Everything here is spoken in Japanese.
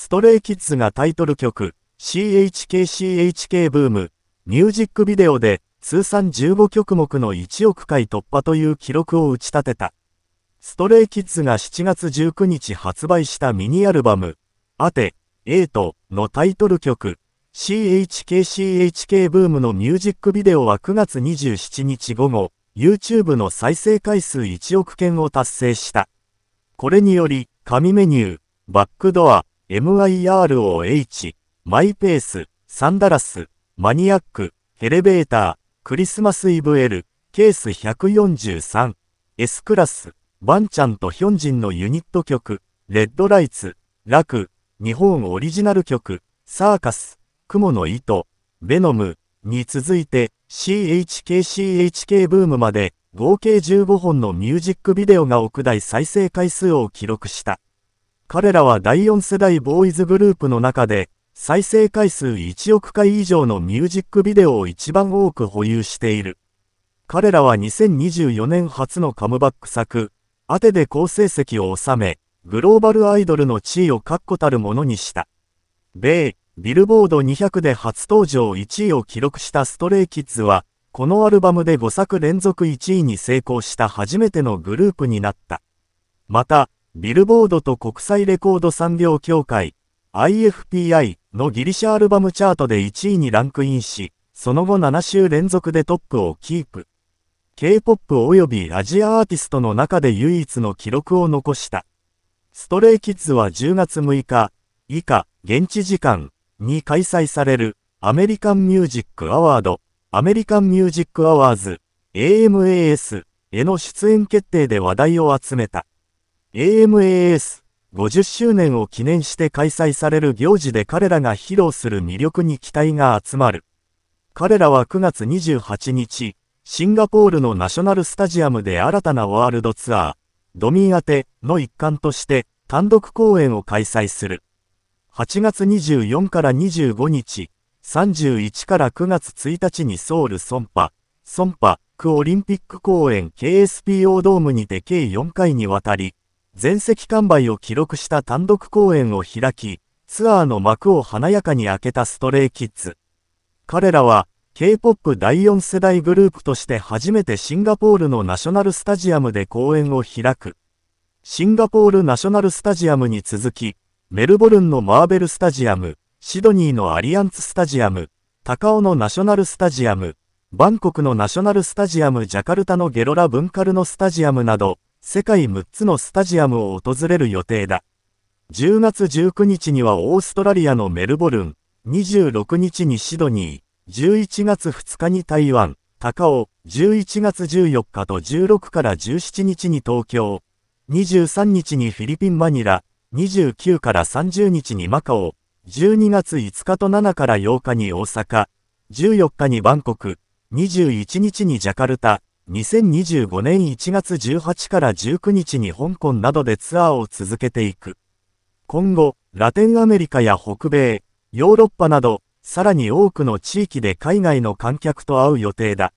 ストレイキッズがタイトル曲 CHKCHK ブームミュージックビデオで通算15曲目の1億回突破という記録を打ち立てた。ストレイキッズが7月19日発売したミニアルバム、アテ、エイトのタイトル曲、CHKCHK CHK ブームのミュージックビデオは9月27日午後、YouTube の再生回数1億件を達成した。これにより、紙メニュー、バックドア、MIROH、マイペース、サンダラス、マニアック、エレベーター、クリスマスイブ L、ケース143、S クラス、バンちゃんとヒョンジンのユニット曲、レッドライツ、ラク、日本オリジナル曲、サーカス、雲の糸、ベノム、に続いて CHKCHK ブームまで合計15本のミュージックビデオが億大再生回数を記録した。彼らは第4世代ボーイズグループの中で、再生回数1億回以上のミュージックビデオを一番多く保有している。彼らは2024年初のカムバック作、アテで好成績を収め、グローバルアイドルの地位を確固たるものにした。米、ビルボード200で初登場1位を記録したストレイキッズは、このアルバムで5作連続1位に成功した初めてのグループになった。また、ビルボードと国際レコード産業協会 IFPI のギリシャアルバムチャートで1位にランクインし、その後7週連続でトップをキープ。K-POP 及びアジアアーティストの中で唯一の記録を残した。ストレイキッズは10月6日以下現地時間に開催されるアメリカンミュージックアワード、アメリカンミュージックアワーズ AMAS への出演決定で話題を集めた。AMAS50 周年を記念して開催される行事で彼らが披露する魅力に期待が集まる。彼らは9月28日、シンガポールのナショナルスタジアムで新たなワールドツアー、ドミーアテの一環として単独公演を開催する。8月24から25日、31から9月1日にソウルソンパ、ソンパ、クオリンピック公演 KSPO ドームにて計4回にわたり、全席完売を記録した単独公演を開き、ツアーの幕を華やかに開けたストレイキッズ。彼らは、K-POP 第4世代グループとして初めてシンガポールのナショナルスタジアムで公演を開く。シンガポールナショナルスタジアムに続き、メルボルンのマーベルスタジアム、シドニーのアリアンツスタジアム、高尾のナショナルスタジアム、バンコクのナショナルスタジアムジャカルタのゲロラ・ブンカルのスタジアムなど、世界6つのスタジアムを訪れる予定だ。10月19日にはオーストラリアのメルボルン、26日にシドニー、11月2日に台湾、高尾、11月14日と16から17日に東京、23日にフィリピン・マニラ、29から30日にマカオ、12月5日と7から8日に大阪、14日にバンコク、21日にジャカルタ、2025年1月18から19日に香港などでツアーを続けていく。今後、ラテンアメリカや北米、ヨーロッパなど、さらに多くの地域で海外の観客と会う予定だ。